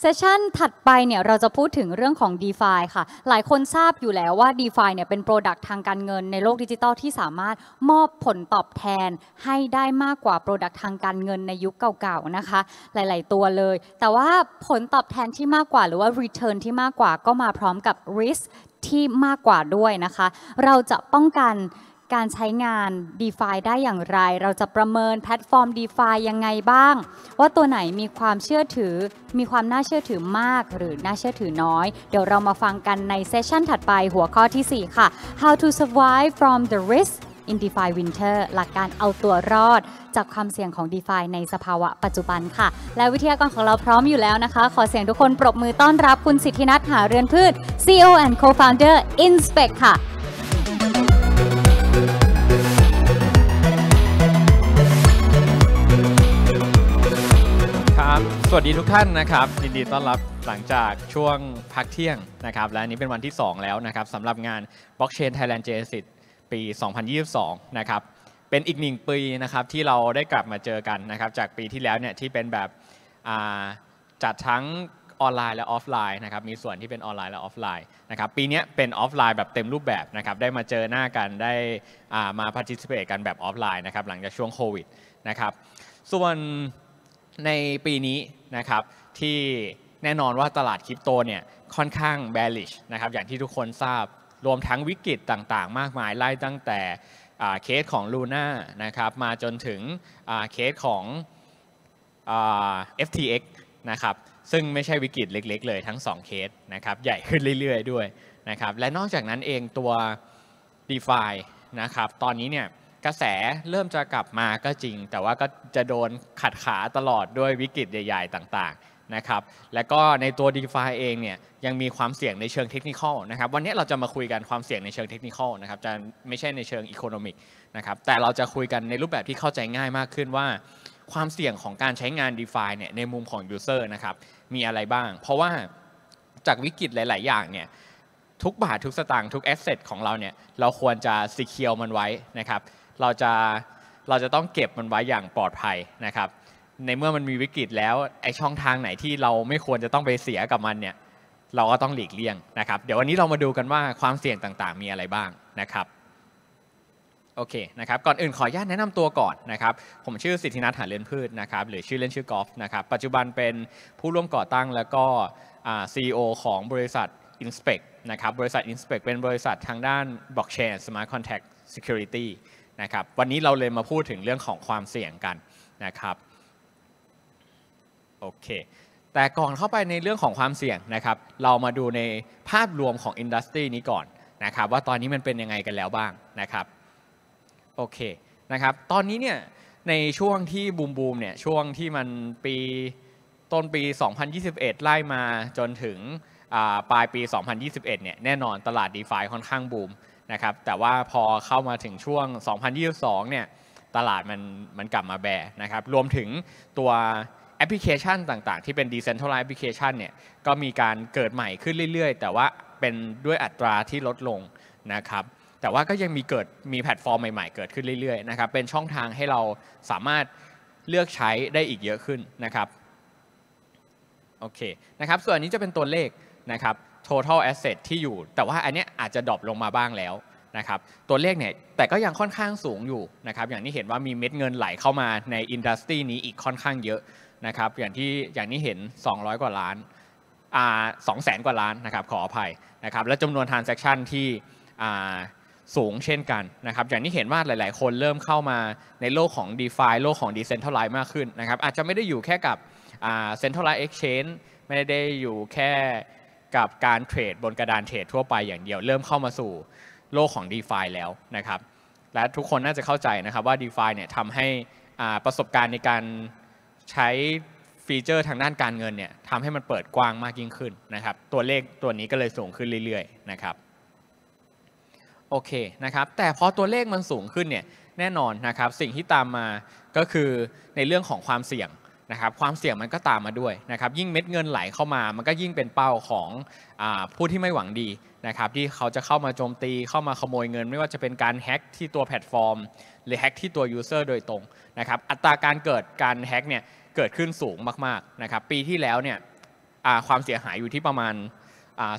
เซสชันถัดไปเนี่ยเราจะพูดถึงเรื่องของ d e f าค่ะ หลายคนทราบอยู่แล้วว่า d e f าเนี่ยเป็นโปรดักต์ทางการเงิน ในโลกดิจิตอลที่สามารถมอบผลตอบแทนให้ได้มากกว่าโปรดักต์ทางการเงินในยุคเก่าๆ นะคะ หลายๆตัวเลย แต่ว่าผลตอบแทนที่มากกว่าหรือว่า Return ที่มากกว่าก็มาพร้อมกับ Risk ที่มากกว่าด้วยนะคะ เราจะป้องกันการใช้งาน d e f าได้อย่างไร เราจะประเมินแพลตฟอร์ม d e f ายังไงบ้าง ว่าตัวไหนมีความเชื่อถือ มีความน่าเชื่อถือมากหรือน่าเชื่อถือน้อย เดี๋ยวเรามาฟังกันในเซสชันถัดไปหัวข้อที่ 4 ค่ะ how to survive from the risk in DeFi Winter หลักการเอาตัวรอดจากความเสี่ยงของ DeFi ในสภาวะปัจจุบันค่ะ และวิทยากรของเราพร้อมอยู่แล้วนะคะ ขอเสียงทุกคนปรบมือต้อนรับคุณสิทธินัทหาเรือนพืช CEO and Co-founder Inspect ค่ะสวัสดีทุกท่านนะครับยินดีต้อนรับหลังจากช่วงพักเที่ยงนะครับ และนี้เป็นวันที่ 2 แล้วนะครับสำหรับงาน Blockchain Thailand e s i s ปี 2022นะครับ เป็นอีกหนึ่งปีนะครับที่เราได้กลับมาเจอกันนะครับจากปีที่แล้วเนี่ยที่เป็นแบบจัดทั้งออนไลน์และออฟไลน์นะครับมีส่วนที่เป็นออนไลน์และออฟไลน์นะครับปีนี้เป็นออฟไลน์แบบเต็มรูปแบบนะครับได้มาเจอหน้ากันได้มาพาร์ i ิ i ิเพตกันแบบออฟไลน์นะครับหลังจากช่วงโควิดนะครับส่วนในปีนี้นะครับ ที่แน่นอนว่าตลาดคริปโตเนี่ย ค่อนข้าง bearish นะครับอย่างที่ทุกคนทราบรวมทั้งวิกฤตต่างๆ มากมาย ไล่ตั้งแต่เคสของลูน่านะครับมาจนถึงเคสของ FTX นะครับซึ่งไม่ใช่วิกฤตเล็กๆ เลยทั้ง 2 เคสนะครับใหญ่ขึ้นเรื่อยๆ ด้วยนะครับและนอกจากนั้นเองตัว d e f านะครับตอนนี้เนี่ยกระแสเริ่มจะกลับมาก็จริง แต่ว่าก็จะโดนขัดขาตลอดด้วยวิกฤตใหญ่ ๆต่าง ๆนะครับ และก็ในตัว d e f าเองเนี่ยยังมีความเสี่ยงในเชิงเทคนิคนะครับวันนี้เราจะมาคุยกันความเสี่ยงในเชิงเทคนิคนะครับจะไม่ใช่ในเชิงอีโคโนมิกนะครับแต่เราจะคุยกันในรูปแบบที่เข้าใจง่ายมากขึ้นว่าความเสี่ยงของการใช้งาน d e f าเนี่ยในมุมของ User นะครับมีอะไรบ้าง เพราะว่าจากวิกฤตหลายๆ อย่างเนี่ยทุกบาททุกสตางค์ทุกแอสเซทของเราเนี่ยเราควรจะซีเคียวมันไว้นะครับเราจะเราจะต้องเก็บมันไว้อย่างปลอดภัยนะครับ ในเมื่อมันมีวิกฤต แล้วไอช่องทางไหนที่เราไม่ควรจะต้องไปเสียกับมันเนี่ยเราก็ต้องหลีกเลี่ยงนะครับ เดี๋ยววันนี้เรามาดูกันว่าความเสี่ยงต่าง ๆ มีอะไรบ้างนะครับโอเคนะครับก่อนอื่นขออนุญาตแนะนำตัวก่อนนะครับผมชื่อสิทธินัทหาเล่นพืชนะครับหรือชื่อเล่นชื่อกอล์ฟนะครับปัจจุบันเป็นผู้ร่วมก่อตั้งแล้วก็ซีอีโอของบริษัท Inspect นะครับบริษัท Inspect เป็นบริษัททางด้านบล็อกเชนสมาร์ทคอนแท r a c t Security นะครับวันนี้เราเลยมาพูดถึงเรื่องของความเสี่ยงกันนะครับโอเคแต่ก่อนเข้าไปในเรื่องของความเสี่ยงนะครับเรามาดูในภาพรวมของอินดัสทรีนี้ก่อนนะครับว่าตอนนี้มันเป็นยังไงกันแล้วบ้างนะครับโอเคนะครับตอนนี้เนี่ยในช่วงที่บูมบูมเนี่ยช่วงที่มันปีต้นปี 2021 ไล่มาจนถึงปลายปี 2021เนี่ยแน่นอนตลาด d e f าค่อนข้างบูมนะครับแต่ว่าพอเข้ามาถึงช่วง 2022 เนี่ยตลาดมันมันกลับมาแบนะครับ รวมถึงตัวแอปพลิเคชันต่างๆ ที่เป็น decentralized application เนี่ยก็มีการเกิดใหม่ขึ้นเรื่อยๆ แต่ว่าเป็นด้วยอัตราที่ลดลงนะครับ แต่ว่าก็ยังมีเกิดมีแพลตฟอร์มใหม่ๆเกิดขึ้นเรื่อยๆนะครับเป็นช่องทางให้เราสามารถเลือกใช้ได้อีกเยอะขึ้นนะครับโอเคนะครับ ส่วนนี้จะเป็นตัวเลขนะครับ total asset ที่อยู่ แต่ว่าอันนี้อาจจะดรอปลงมาบ้างแล้วนะครับตัวเลขเนี่ย แต่ก็ยังค่อนข้างสูงอยู่นะครับอย่างที่เห็นว่ามีเม็ดเงินไหลเข้ามาในอินดัสตรีนี้อีกค่อนข้างเยอะนะครับอย่างที่อย่างนี้เห็น 200 กว่าล้านอ่าสองแสนกว่าล้านนะครับขออภัยนะครับและจำนวน transaction ที่อ่าสูงเช่นกันนะครับอย่างที่เห็นว่าหลายๆ คนเริ่มเข้ามาในโลกของ d e f าโลกของ Decentralized มากขึ้นนะครับอาจจะไม่ได้อยู่แค่กับ Centralized Exchange ไม่ได้อยู่แค่กับการเทรดบนกระดานเทรดทั่วไปอย่างเดียวเริ่มเข้ามาสู่โลกของ d e f i แล้วนะครับ และทุกคนน่าจะเข้าใจนะครับว่า d e f i เนี่ยทำให้ประสบการณ์ในการใช้ฟีเจอร์ทางด้านการเงินเนี่ยทำให้มันเปิดกว้างมากยิ่งขึ้น นะครับ ตัวเลขตัวนี้ก็เลยสูงขึ้นเรื่อยๆนะครับโอเคนะครับ แต่พอตัวเลขมันสูงขึ้นเนี่ยแน่นอนนะครับสิ่งที่ตามมาก็คือในเรื่องของความเสี่ยงนะครับความเสี่ยงมันก็ตามมาด้วยนะครับยิ่งเม็ดเงินไหลเข้ามา มันก็ยิ่งเป็นเป้าของอผู้ที่ไม่หวังดีนะครับที่เขาจะเข้ามาโจมตีเข้ามาขโมยเงินไม่ว่าจะเป็นการแฮ็กที่ตัวแพลตฟอร์ม หรือแฮ็กที่ตัวยูเซอร์โดยตรงนะครับอัตราการเกิดการแฮ็กเนี่ยเกิดขึ้นสูงมากๆนะครับ ปีที่แล้วเนี่ยความเสียหายอยู่ที่ประมาณ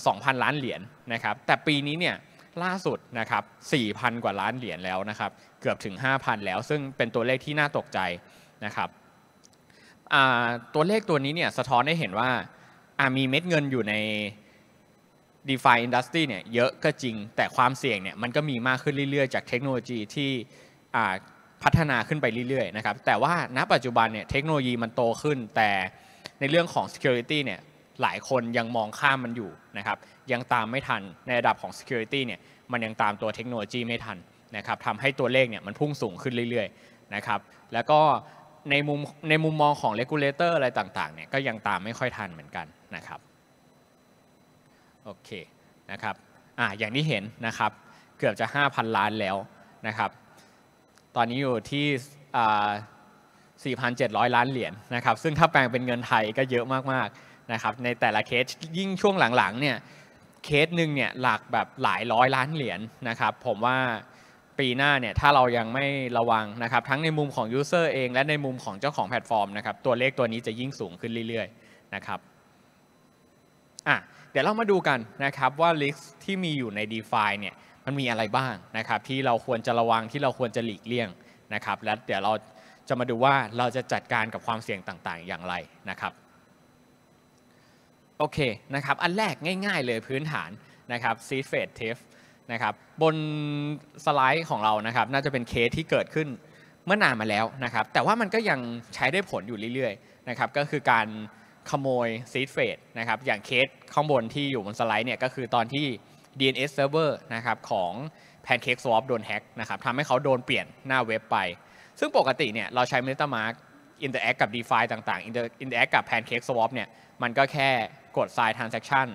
2,000 ล้านเหรียญนนะครับแต่ปีนี้เนี่ยล่าสุดนะครับ 4,000 กว่าล้านเหรียญแล้วนะครับเกือบถึง 5,000 แล้ว ซึ่งเป็นตัวเลขที่น่าตกใจนะครับตัวเลขตัวนี้เนี่ยสะท้อนให้เห็นว่า มีเม็ดเงินอยู่ใน d e f i Industry เนี่ยเยอะก็จริงแต่ความเสี่ยงเนี่ยมันก็มีมากขึ้นเรื่อยๆ จากเทคโนโลยีที่พัฒนาขึ้นไปเรื่อยๆนะครับแต่ว่าณปัจจุบันเนี่ยเทคโนโลยีมันโตขึ้นแต่ในเรื่องของ Security เนี่ยหลายคนยังมองข้ามมันอยู่นะครับยังตามไม่ทันในระดับของ Security เนี่ยมันยังตามตัวเทคโนโลยีไม่ทันนะครับทำให้ตัวเลขเนี่ยมันพุ่งสูงขึ้นเรื่อยๆนะครับแล้วก็ในมุมในมุมมองของเลกูลเลเตอร์อะไรต่างๆเนี่ยก็ยังตามไม่ค่อยทันเหมือนกันนะครับโอเคนะครับอ่าอย่างที่เห็นนะครับเกือบจะ 5,000 ล้านแล้วนะครับตอนนี้อยู่ที่่4,700 ล้านเหรียญนนะครับซึ่งถ้าแปลงเป็นเงินไทยก็เยอะมากๆนะครับในแต่ละเคสยิ่งช่วงหลังๆเนี่ยเคสหนึ่งเนี่ยหลักแบบหลายร้อยล้านเหรียญนนะครับผมว่าปีหน้าเนี่ยถ้าเรายังไม่ระวังนะครับทั้งในมุมของ User เอง และในมุมของเจ้าของแพลตฟอร์มนะครับตัวเลขตัวนี้จะยิ่งสูงขึ้นเรื่อยๆนะครับอ่ะเดี๋ยวเรามาดูกันนะครับว่าิ i s k ที่มีอยู่ใน d e f าเนี่ยมันมีอะไรบ้างนะครับ ที่เราควรจะระวังที่เราควรจะหลีกเลี่ยงนะครับและเดี๋ยวเราจะมาดูว่าเราจะจัดการกับความเสี่ยงต่างๆอย่างไรนะครับโอเคนะครับอันแรกง่ายๆเลยพื้นฐานนะครับ seed phase t f นะครับบนสไลด์ของเรานะครับน่าจะเป็นเคสที่เกิดขึ้นเมื่อนานมาแล้วนะครับ แต่ว่ามันก็ยังใช้ได้ผลอยู่เรื่อยๆนะครับ ก็คือการขโมยซีดเฟดนะครับ อย่างเคสข้างบนที่อยู่บนสไลด์เนี่ยก็คือตอนที่ DNS server นะครับของ Pancake Swap โดนแฮกนะครับทำให้เขาโดนเปลี่ยนหน้าเว็บไป ซึ่งปกติเนี่ยเราใช้ MetaMask Interact กับ DeFi ต่าง ๆ Interact กับ Pancake Swap เนี่ยมันก็แค่กด sign transaction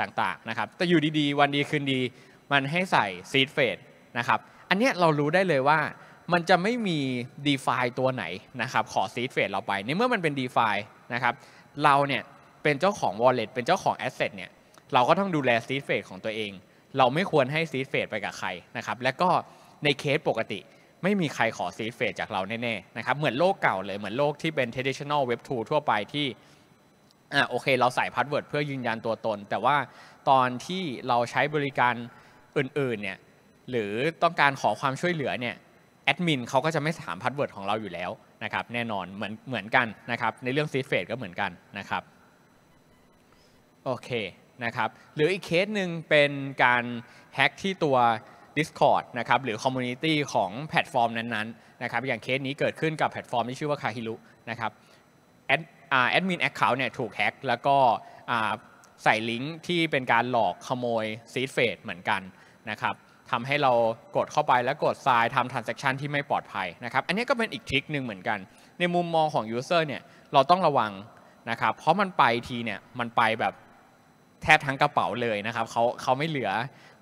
ต่างๆนะครับ แต่อยู่ดีๆวันดีคืนดีมันให้ใส่ seed p h a s e นะครับ อันนี้เรารู้ได้เลยว่า มันจะไม่มี DeFi ตัวไหนนะครับขอ seed p h a s e เราไป ในเมื่อมันเป็น DeFi นะครับ เราเนี่ยเป็นเจ้าของ wallet เป็นเจ้าของ asset เนี่ยเราก็ต้องดูแล seed p h a s e ของตัวเอง เราไม่ควรให้ seed p h a s e ไปกับใครนะครับและก็ในเคสปกติไม่มีใครขอซีดเฟ e จากเราแน่ๆนะครับเหมือนโลกเก่าเลยเหมือนโลกที่เป็น traditional web 2ทั่วไปที่อ่าโอเค เราใส่พาสเวิร์ดเพื่อยืนยันตัวตน แต่ว่าตอนที่เราใช้บริการอื่นๆ เนี่ย หรือต้องการขอความช่วยเหลือเนี่ย แอดมินเขาก็จะไม่ถามพาสเวิร์ดของเราอยู่แล้วนะครับ แน่นอนเหมือนเหมือนกันนะครับ ในเรื่องซีเฟสก็เหมือนกันนะครับ โอเคนะครับ หรืออีกเคสหนึ่งเป็นการแฮ็กที่ตัว Discord นะครับ หรือคอมมูนิตี้ของแพลตฟอร์มนั้นๆ นะครับ อย่างเคสนี้เกิดขึ้นกับแพลตฟอร์มที่ชื่อว่าคาฮิลุนะครับแอดมินแอคเคาท์เนี่ยถูกแฮ็กแล้วก็ใส่ลิงก์ที่เป็นการหลอกขโมยซีฟเฟดเหมือนกันนะครับทำให้เรากดเข้าไปแล้วกดทรายทำทรานเซ็คชันที่ไม่ปลอดภัยนะครับอันนี้ก็เป็นอีกทริคหนึ่งเหมือนกัน ในมุมมองของยูเซอร์เนี่ยเราต้องระวังนะครับเพราะมันไปทีเนี่ยมันไปแบบแทบทั้งกระเป๋าเลยนะครับเขาเขาไม่เหลือ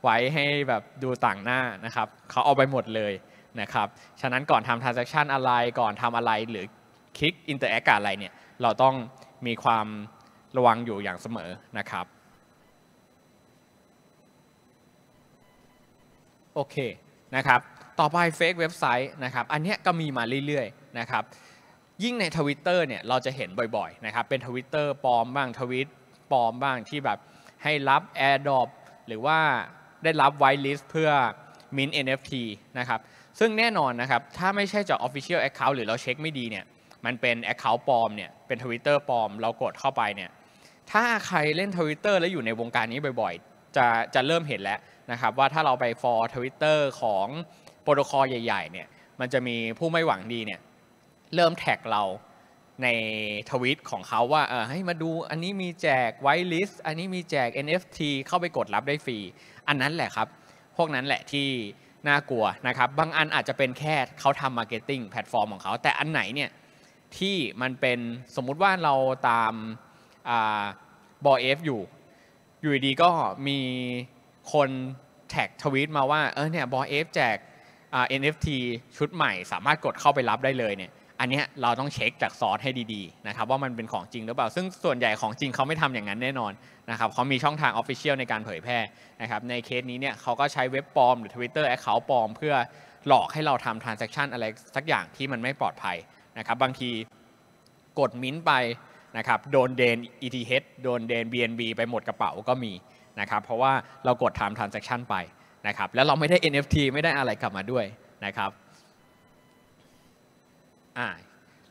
ไว้ให้แบบดูต่างหน้านะครับเขาเอาไปหมดเลยนะครับฉะนั้นก่อนทำทรานเซ็คชันอะไร ก่อนทำอะไรหรือคลิกอินเตอร์แอคอะไรเนี่ยเราต้องมีความระวังอยู่อย่างเสมอนะครับโอเค นะครับ ต่อไปเฟกเว็บไซต์นะครับ อันนี้ก็มีมาเรื่อย ๆ นะครับ ยิ่งในทวิตเตอร์เนี่ย เราจะเห็นบ่อย ๆ นะครับ เป็นทวิตเตอร์ปลอมบ้างทวิตปลอมบ้างที่แบบ ให้รับ a i r d รอปหรือว่าได้รับไวท์ลิสต์เพื่อ Mint NFT นะครับ ซึ่งแน่นอนนะครับ ถ้าไม่ใช่จาก Official Account หรือเราเช็คไม่ดีเนี่ยมันเป็น Account ปลอมเนี่ยเป็นทวิตเตอร์ปลอม เรากดเข้าไปเนี่ยถ้าใครเล่นทวิตเตอร์แล้วอยู่ในวงการนี้บ่อยๆ จะจะเริ่มเห็นแล้วนะครับว่าถ้าเราไปฟอร์ทวิตเตอร์ของโปรโตคอลใหญ่ๆ เนี่ย มันจะมีผู้ไม่หวังดีเนี่ยเริ่มแท็กเราในทวิตของเขาว่าเออให้มาดูอันนี้มีแจกไวลิสอันนี้มีแจก NFT เข้าไปกดรับได้ฟรี อันนั้นแหละครับ พวกนั้นแหละที่น่ากลัวนะครับ บางอันอาจจะเป็นแค่เขาทำมาร์เก็ตติ้งแพลตฟอร์มของเขา แต่อันไหนเนี่ยที่มันเป็นสมมุติว่าเราตามบอเอฟอยู่ อยู่ดีก็มีคนแท็กทวีตมาว่าเออเนี่ยบอเอฟแจก NFT ชุดใหม่สามารถกดเข้าไปรับได้เลยเนี่ยอันนี้เราต้องเช็คจากซอสให้ดีๆนะครับว่ามันเป็นของจริงหรือเปล่า ซึ่งส่วนใหญ่ของจริงเขาไม่ทำอย่างนั้นแน่นอนนะครับเขามีช่องทางออฟฟิเชียลในการเผยแพร่นะครับในเคสนี้เนี่ยเขาก็ใช้เว็บปลอมหรือ Twitter a c c o u ท t ปลอมเพื่อหลอกให้เราทำทรานเซ็คชันอะไรสักอย่างที่มันไม่ปลอดภัยนะครับบางทีกดมิ้นไปนะครับโดนเดน ETH โดนเดน BNB ไปหมดกระเป๋าก็มีนะครับเพราะว่าเรากด time transaction ไปนะครับแล้วเราไม่ได้ NFT ไม่ได้อะไรกลับมาด้วยนะครับอ่า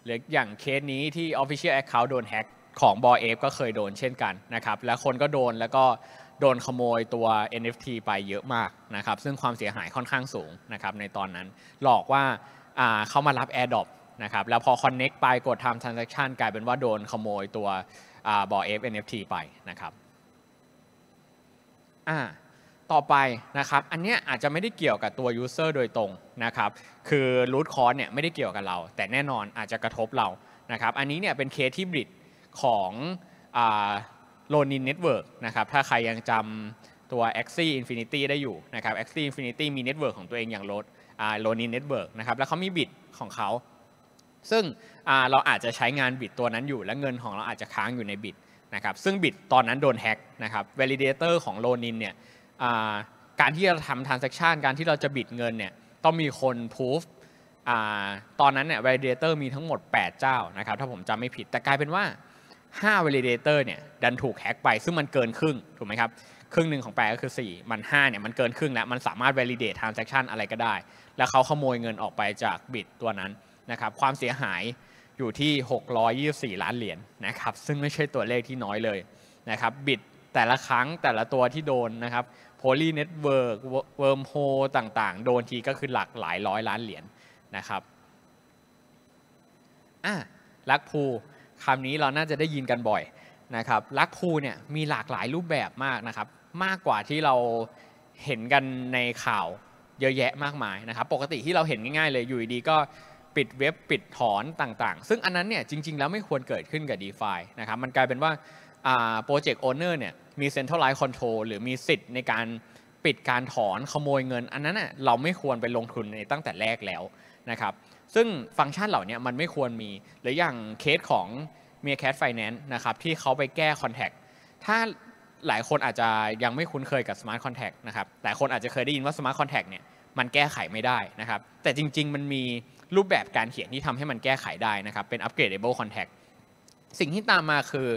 หรืออย่างเคสนี้ที่ Official Account โดนแฮ็กของบอเอฟก็เคยโดนเช่นกันนะครับและคนก็โดนแล้วก็โดนขโมยตัว NFT ไปเยอะมากนะครับซึ่งความเสียหายค่อนข้างสูงนะครับในตอนนั้นหลอกว่าเขามารับ AirDrop นะครับแล้วพอ Connect ไปกดทำ Transaction กลายเป็นว่าโดนขโมยตัวบอเอฟ NFT ไปนะครับต่อไปนะครับอันนี้อาจจะไม่ได้เกี่ยวกับตัว User โดยตรงนะครับคือ root cause เนี่ยไม่ได้เกี่ยวกับเราแต่แน่นอนอาจจะกระทบเรานะครับอันนี้เนี่ยเป็นเคสที่บริดของโลนินเน็ตเวิร์กนะครับถ้าใครยังจำตัว Axie Infinity ได้อยู่นะครับ Axie Infinity มีเน็ตเวิร์กของตัวเองอย่างโลดโลนินเน็ตเวิร์กนะครับแล้วเขามีบิดของเขาซึ่งเราอาจจะใช้งานบิดตัวนั้นอยู่และเงินของเราอาจจะค้างอยู่ในบิดนะครับซึ่งบิตตอนนั้นโดนแฮ็กนะครับ validator ของโลนินเนี่ยการที่เราทำ transaction การที่เราจะบิดเงินเนี่ยต้องมีคน proof ตอนนั้นเนี่ย validator มีทั้งหมด 8 เจ้านะครับถ้าผมจำไม่ผิดแต่กลายเป็นว่า 5 validator เนี่ยดันถูกแฮ็กไปซึ่งมันเกินครึ่ง ถูกไหมครับ ครึ่งหนึ่งของ 8 ก็คือ 4 มัน 5 เนี่ยมันเกินครึ่งแล้ว มันสามารถ validate transaction อะไรก็ได้ แล้วเขาขโมยเงินออกไปจากบิตตัวนั้นนะครับความเสียหายอยู่ที่ 624 ล้านเหรียญนะครับซึ่งไม่ใช่ตัวเลขที่น้อยเลยนะครับบิดแต่ละครั้งแต่ละตัวที่โดนนะครับโพลีเน็ตเวิร์กเวิร์มโฮต่างๆ โดนทีก็คือหลักหลายร้อยล้านเหรียญนนะครับอ่ะลักพูคำนี้เราน่าจะได้ยินกันบ่อยนะครับลักพูเนี่ยมีหลากหลายรูปแบบมากนะครับมากกว่าที่เราเห็นกันในข่าวเยอะแยะมากมายนะครับปกติที่เราเห็นง่ายๆ เลยอยู่ดีก็ปิดเว็บปิดถอนต่าง ๆ ซึ่งอันนั้นเนี่ยจริง ๆ แล้วไม่ควรเกิดขึ้นกับ d e f านะครับ มันกลายเป็นว่าโปรเจกต์โอนเนอร์เนี่ยมีเซ็นทรัลไลท์คอนโทรลหรือมีสิทธิ์ในการปิดการถอน ขโมยเงิน อันนั้นเน่เราไม่ควรไปลงทุนในตั้งแต่แรกแล้วนะครับ ซึ่งฟังก์ชันเหล่านี้มันไม่ควรมีหรืออย่างเคสของเมียแคทไฟแนนซ์นะครับที่เขาไปแก้คอนแทคถ้าหลายคนอาจจะยังไม่คุ้นเคยกับสมาร์ทคอนแทคนะครับหลายคนอาจจะเคยได้ยินว่าสมาร์ทคอนแทคเนี่ยมันแก้ไขไม่ได้นะครับ แต่จริง ๆ มันมีรูปแบบการเขียนที่ทำให้มันแก้ไขได้นะครับเป็น upgradable contact สิ่งที่ตามมาคือ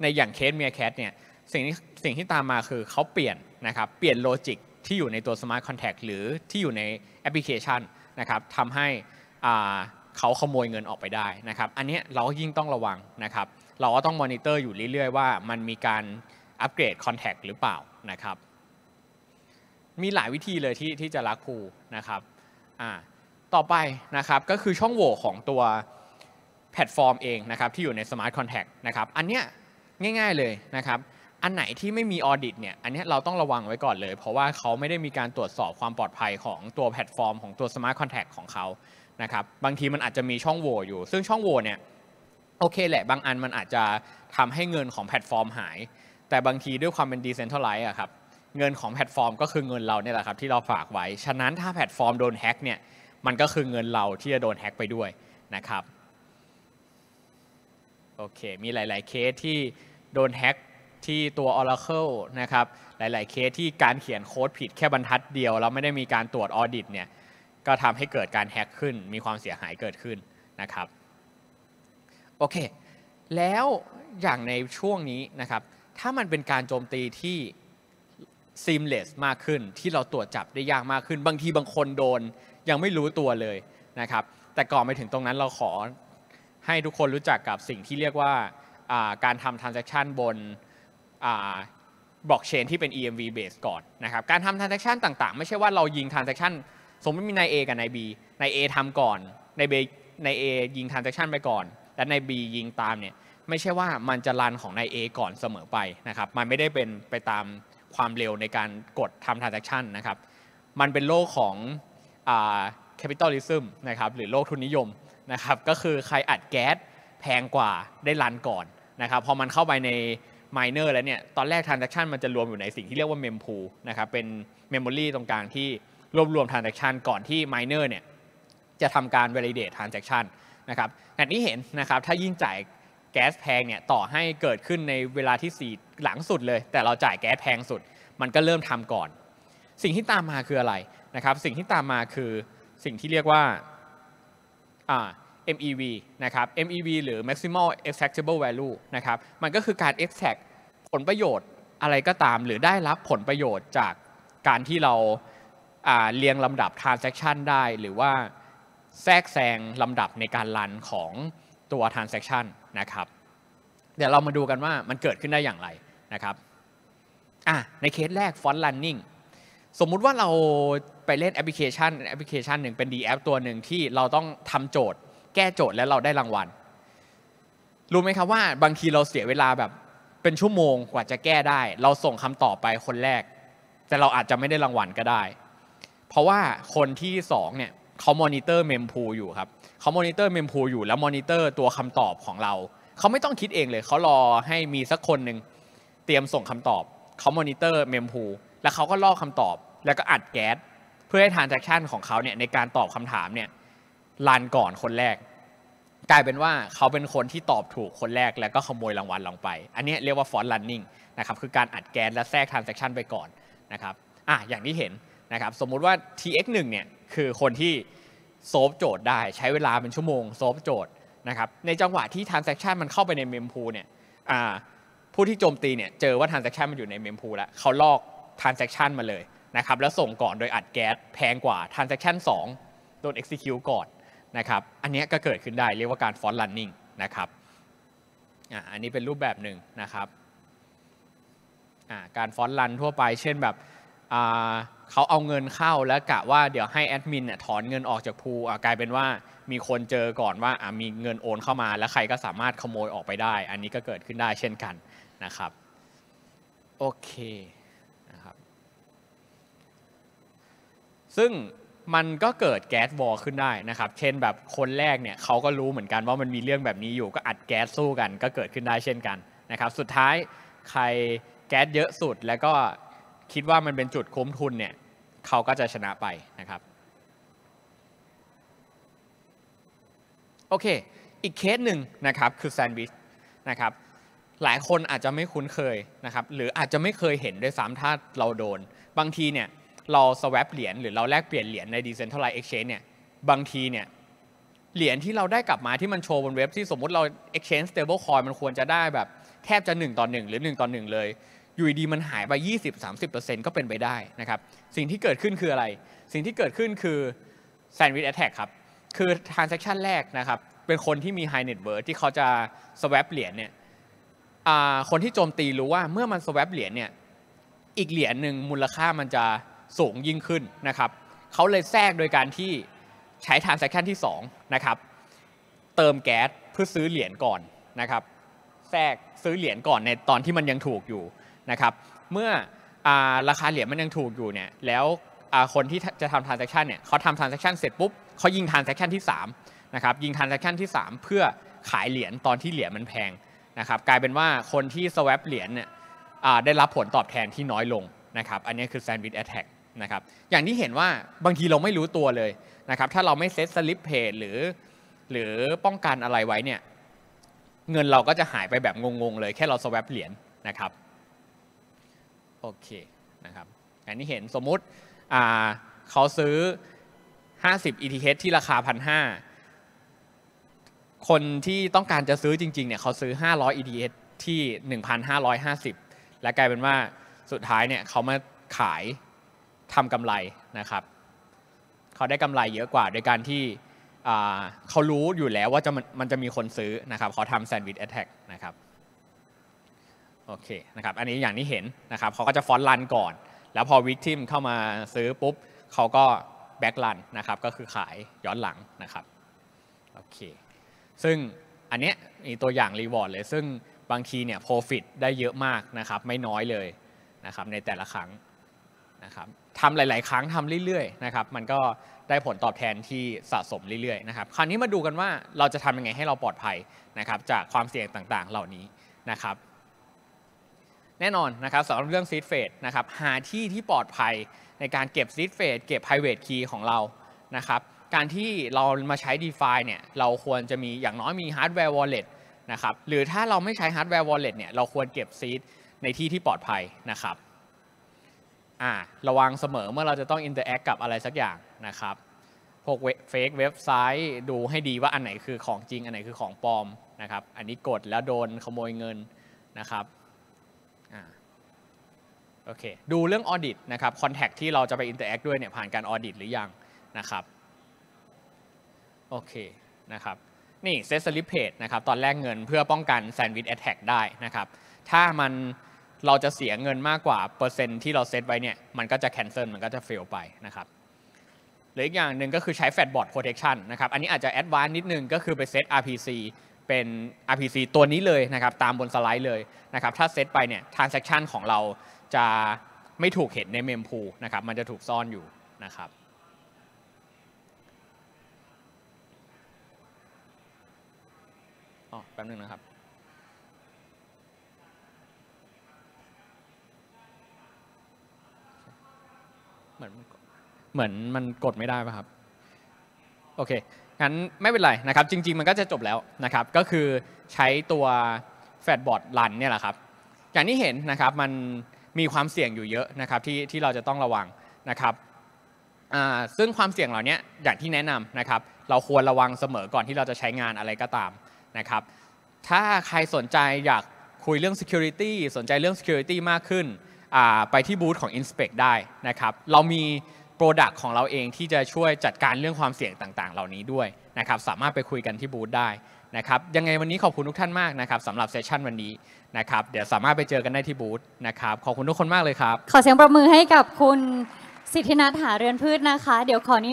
ในอย่างเคสเมียแคทเนี่ยสิ่งที่สิ่งที่ตามมาคือเขาเปลี่ยนนะครับเปลี่ยนโลจิกที่อยู่ในตัว Smart Contact หรือที่อยู่ในแอปพลิเคชันนะครับทำให้เขาขโมยเงินออกไปได้นะครับ อันนี้เราก็ยิ่งต้องระวังนะครับ เราก็ต้องมอนิเตอร์อยู่เรื่อยๆว่ามันมีการอัปเกรด Contact หรือเปล่านะครับ มีหลายวิธีเลยที่ที่จะลักรูนะครับอ่าต่อไปนะครับก็คือช่องโหว่ของตัวแพลตฟอร์มเองนะครับที่อยู่ใน Smart Contact นะครับอันเนี้ยง่ายๆเลยนะครับอันไหนที่ไม่มีออดิตเนี่ยอันนี้เราต้องระวังไว้ก่อนเลย เพราะว่าเขาไม่ได้มีการตรวจสอบความปลอดภัยของตัวแพลตฟอร์มของตัว Smart Contact ของเขานะครับบางทีมันอาจจะมีช่องโหว่อยู่ ซึ่งช่องโหว่เนี่ยโอเคแหละ บางอันมันอาจจะทำให้เงินของแพลตฟอร์มหาย แต่บางทีด้วยความเป็นดีเซนทัลไลซ์อะครับเงินของแพลตฟอร์มก็คือเงินเราเนี่ยแหละครับที่เราฝากไว้ฉะนั้นถ้าแพลตฟอร์มโดนแฮ็กเนี่ยมันก็คือเงินเราที่จะโดนแฮ็กไปด้วยนะครับ โอเค มีหลายๆเคสที่โดนแฮ็กที่ตัว Oracle นะครับ หลายๆเคสที่การเขียนโค้ดผิดแค่บรรทัดเดียว แล้วไม่ได้มีการตรวจออดิตเนี่ยก็ทำให้เกิดการแฮ็กขึ้น มีความเสียหายเกิดขึ้นนะครับ โอเค แล้วอย่างในช่วงนี้นะครับ ถ้ามันเป็นการโจมตีที่ seamless มากขึ้น ที่เราตรวจจับได้ยากมากขึ้นบางทีบางคนโดนยังไม่รู้ตัวเลยนะครับ แต่ก่อนไปถึงตรงนั้นเราขอให้ทุกคนรู้จักกับสิ่งที่เรียกว่าการทำ transaction บนบล็อกเชนที่เป็น EMV base ก่อนนะครับ การทำ transaction ต่างๆ ไม่ใช่ว่าเรายิง transaction สมมติมีนาย A กับนาย B นาย A ทำก่อน นาย B นาย A ยิง transaction ไปก่อน และนาย B ยิงตามเนี่ยไม่ใช่ว่ามันจะรันของนาย A ก่อนเสมอไปนะครับ มันไม่ได้เป็นไปตามความเร็วในการกดทำ transaction นะครับ มันเป็นโลกของแคปิตอลิซึมนะครับหรือโลกทุนนิยมนะครับก็คือใครอัดแก๊สแพงกว่าได้รันก่อนนะครับพอมันเข้าไปในมายเนอร์แล้วเนี่ยตอนแรกทรานซัชันมันจะรวมอยู่ในสิ่งที่เรียกว่าเมมพูนะครับเป็นเมมโมรีตรงกลางที่รวบรวมทรานซัชันก่อนที่มายเนอร์เนี่ยจะทำการเวลิเดตทราน n s a c t นะครับอย่างที่เห็นนะครับถ้ายิ่งจ่ายแก๊สแพงเนี่ยต่อให้เกิดขึ้นในเวลาที่ 4 หลังสุดเลย แต่เราจ่ายแก๊สแพงสุด มันก็เริ่มทำก่อน สิ่งที่ตามมาคืออะไระครับสิ่งที่ตามมาคือสิ่งที่เรียกว่า MEV นะครับ MEV หรือ maximal extractable value นะครับ มันก็คือการ extract ผลประโยชน์อะไรก็ตามหรือได้รับผลประโยชน์จากการที่เราเรียงลำดับ transaction ได้หรือว่าแทรกแซงลำดับในการรันของตัว transaction นะครับ เดี๋ยวเรามาดูกันว่ามันเกิดขึ้นได้อย่างไรนะครับในเคสแรก font running สมมุติว่าเราไปเล่นแอปพลิเคชันแอปพลิเคชันหนึ่งเป็นดีแอปตัวหนึ่งที่เราต้องทำโจทย์ แก้โจทย์แล้วเราได้รางวัลรู้ไหมครับว่าบางทีเราเสียเวลาแบบเป็นชั่วโมงกว่าจะแก้ได้ เราส่งคำตอบไปคนแรก แต่เราอาจจะไม่ได้รางวัลก็ได้ เพราะว่าคนที่ 2เนี่ยเขามอนิเตอร์เมมพูอยู่ครับเขามอนิเตอร์เมมพูอยู่แล้วมอนิเตอร์ตัวคำตอบของเราเขาไม่ต้องคิดเองเลยเขารอให้มีสักคนหนึ่งเตรียมส่งคำตอบเขามอนิเตอร์เมมพูแล้วเขาก็ลอกคำตอบแล้วก็อัดแก๊สเพื่อให้ทานแจคชั่นของเขาเนี่ยในการตอบคำถามเนี่ยลันก่อนคนแรก กลายเป็นว่าเขาเป็นคนที่ตอบถูกคนแรกแล้วก็ขโมยรางวัลลงไป อันนี้เรียกว่าฟอนต์ลันนิ่งนะครับคือการอัดแก๊สและแทรกทานแซคชั่นไปก่อนนะครับอ่ะอย่างที่เห็นนะครับสมมุติว่า TX1 เนี่ยคือคนที่โซฟโจทย์ได้ใช้เวลาเป็นชั่วโมงโซฟโจทย์นะครับในจังหวะที่ transaction มันเข้าไปในเมมพูเนี่ยผู้ที่โจมตีเนี่ยเจอว่า transaction มันอยู่ในเมมพูแล้วเขาลอก transaction มาเลยนะครับแล้วส่งก่อนโดยอัดแก๊สแพงกว่า transaction 2โดน execute ก่อนนะครับอันนี้ก็เกิดขึ้นได้เรียกว่าการ fault running นะครับอันนี้เป็นรูปแบบหนึ่งนะครับการฟอนต์รันทั่วไป เช่นแบบเขาเอาเงินเข้าแล้วกะว่าเดี๋ยวให้แอดมินเนี่ยถอนเงินออกจากพูกลายเป็นว่ามีคนเจอก่อนว่ามีเงินโอนเข้ามา แล้วใครก็สามารถขโมยออกไปได้ อันนี้ก็เกิดขึ้นได้เช่นกันนะครับโอเคซึ่งมันก็เกิดแก๊สวอลขึ้นได้นะครับ เช่นแบบคนแรกเนี่ยเขาก็รู้เหมือนกันว่ามันมีเรื่องแบบนี้อยู่ก็อัดแก๊สสู้กันก็เกิดขึ้นได้เช่นกันนะครับสุดท้ายใครแก๊สเยอะสุดแล้วก็คิดว่ามันเป็นจุดคุ้มทุนเนี่ยเขาก็จะชนะไปนะครับ โอเคอีกเคสหนึ่งนะครับคือแซนด์วิชนะครับหลายคนอาจจะไม่คุ้นเคยนะครับหรืออาจจะไม่เคยเห็นด้วยซ้ำถ้าเราโดน บางทีเนี่ยเรา swap เหรียญหรือเราแลกเปลี่ยนเหรียญใน decentralized exchange เนี่ย บางทีเนี่ย เหรียญที่เราได้กลับมาที่มันโชว์บนเว็บที่สมมติเรา exchange stable coin มันควรจะได้แบบ แทบจะ 1 ต่อ 1 หรือ 1 ต่อ 1 เลย อยู่ดีมันหายไป 20-30%ก็เป็นไปได้นะครับสิ่งที่เกิดขึ้นคืออะไร สิ่งที่เกิดขึ้นคือ sandwich attack ครับ คือ transaction แรกนะครับ เป็นคนที่มี high net worth ที่เขาจะ swap เหรียญเนี่ยคนที่โจมตีรู้ว่าเมื่อมัน swap เหรียญเนี่ยอีกเหรียญหนึ่งมูลค่ามันจะสูงยิ่งขึ้นนะครับเขาเลยแทรกโดยการที่ใช้ transaction ที่2นะครับเติมแก๊สเพื่อซื้อเหรียญก่อนนะครับแทรกซื้อเหรียญก่อนในตอนที่มันยังถูกอยู่นะครับเมื่อราคาเหรียญมันยังถูกอยู่เนี่ยแล้วคนที่จะทำ transaction เนี่ยเขาทำ transaction เสร็จปุ๊บเขายิง transaction ที่3นะครับยิง transaction ที่ 3 เพื่อขายเหรียญตอนที่เหรียญมันแพงนะครับกลายเป็นว่าคนที่ swap เหรียญเนี่ยได้รับผลตอบแทนที่น้อยลงนะครับอันนี้คือ sandwich attack นะครับอย่างที่เห็นว่าบางทีเราไม่รู้ตัวเลยนะครับถ้าเราไม่เซ็ตสลิปเพจหรือหรือป้องกันอะไรไว้เนี่ยเงินเราก็จะหายไปแบบงงๆเลยแค่เราสวปเหรียญนะครับโอเคนะครับอันนี้เห็นสมมุติเขาซื้อ 50 ETH ที่ราคา 1,500 คนที่ต้องการจะซื้อจริงๆเนี่ยเขาซื้อ 500 ETH ที่ 1,550 และกลายเป็นว่าสุดท้ายเนี่ยเขามาขายทำกำไรนะครับ เขาได้กำไรเยอะกว่า โดยการที่เขารู้อยู่แล้วว่าจะมันจะมีคนซื้อนะครับเขาทำแซนด์วิชแอทแทกนะครับ โอเคนะครับ อันนี้อย่างที่เห็นนะครับ เขาก็จะฟอนต์ลันก่อน แล้วพอวิกทิมเข้ามาซื้อปุ๊บ เขาก็แบ็กลันนะครับก็คือขายย้อนหลังนะครับ โอเค ซึ่งอันเนี้ยมีตัวอย่างรีวอร์ดเลยซึ่งบางทีเนี่ยโปรฟิตได้เยอะมากนะครับไม่น้อยเลยนะครับในแต่ละครั้งนะครับทำหลาย ๆครั้ง ทำเรื่อย ๆ นะครับ มันก็ได้ผลตอบแทนที่สะสมเรื่อย ๆ นะครับ คราวนี้มาดูกันว่าเราจะทำยังไงให้เราปลอดภัยนะครับ จากความเสี่ยงต่างๆ เหล่านี้นะครับ แน่นอนนะครับสำหรับเรื่องซีดเฟดนะครับหาที่ที่ปลอดภัย ในการเก็บซีดเฟดเก็บ private key ของเรานะครับการที่เรามาใช้ DeFi เนี่ยเราควรจะมีอย่างน้อยมีฮาร์ดแวร์วอลเล็ตนะครับหรือถ้าเราไม่ใช้ฮาร์ดแวร์วอลเล็ตเนี่ยเราควรเก็บซีดในที่ที่ปลอดภัยนะครับอ่าระวังเสมอเมื่อเราจะต้องอินเตอร์แอคกับอะไรสักอย่างนะครับ พวกเฟกเว็บไซต์ดูให้ดีว่าอันไหนคือของจริงอันไหนคือของปลอมนะครับ อันนี้กดแล้วโดนขโมยเงินนะครับอ่าโอเคดูเรื่องออดิตนะครับคอนแทคที่เราจะไปอินเตอร์แอคด้วยเนี่ยผ่านการออดิตหรือยังนะครับ โอเคนะครับนี่เซตสลิปเพจนะครับตอนแรกเงินเพื่อป้องกันแซนด์วิชแอตแทกได้นะครับ ถ้ามันเราจะเสียเงินมากกว่าเปอร์เซ็นต์ที่เราเซตไว้เนี่ยมันก็จะแคนเซิลมันก็จะเฟลไปนะครับ หรืออีกอย่างหนึ่งก็คือใช้แฟดบอร์ดโปรเทคชันนะครับอันนี้อาจจะแอดวานซ์นิดนึง ก็คือไปเซต RPC เป็น RPC ตัวนี้เลยนะครับตามบนสไลด์เลยนะครับ ถ้าเซตไปเนี่ยทรานเซ็คชันของเราจะไม่ถูกเห็นในเมมพูนะครับมันจะถูกซ่อนอยู่นะครับอ๋อแป๊บนึงนะครับเหมือนเหมือนมันกดไม่ได้ป่ะครับโอเคงั้นไม่เป็นไรนะครับจริงๆมันก็จะจบแล้วนะครับ ก็คือใช้ตัวแฟดบอร์ดลันเนี่ยแหละครับ อย่างที่เห็นนะครับมันมีความเสี่ยงอยู่เยอะนะครับที่ที่เราจะต้องระวังนะครับซึ่งความเสี่ยงเหล่านี้อย่างที่แนะนำนะครับเราควรระวังเสมอก่อนที่เราจะใช้งานอะไรก็ตามนะครับ ถ้าใครสนใจอยากคุยเรื่อง security สนใจเรื่อง security มากขึ้นไปที่บูธของ Inspect ได้นะครับ เรามีโปรดักต์ของเราเองที่จะช่วยจัดการเรื่องความเสี่ยงต่างๆ เหล่านี้ด้วยนะครับ สามารถไปคุยกันที่บูธได้นะครับ ยังไงวันนี้ขอบคุณทุกท่านมากนะครับสำหรับเซสชันวันนี้นะครับ เดี๋ยวสามารถไปเจอกันได้ที่บูธนะครับ ขอบคุณทุกคนมากเลยครับ ขอเสียงปรบมือให้กับคุณสิทธินัทหาเรือนพืชนะคะ เดี๋ยวขอนี้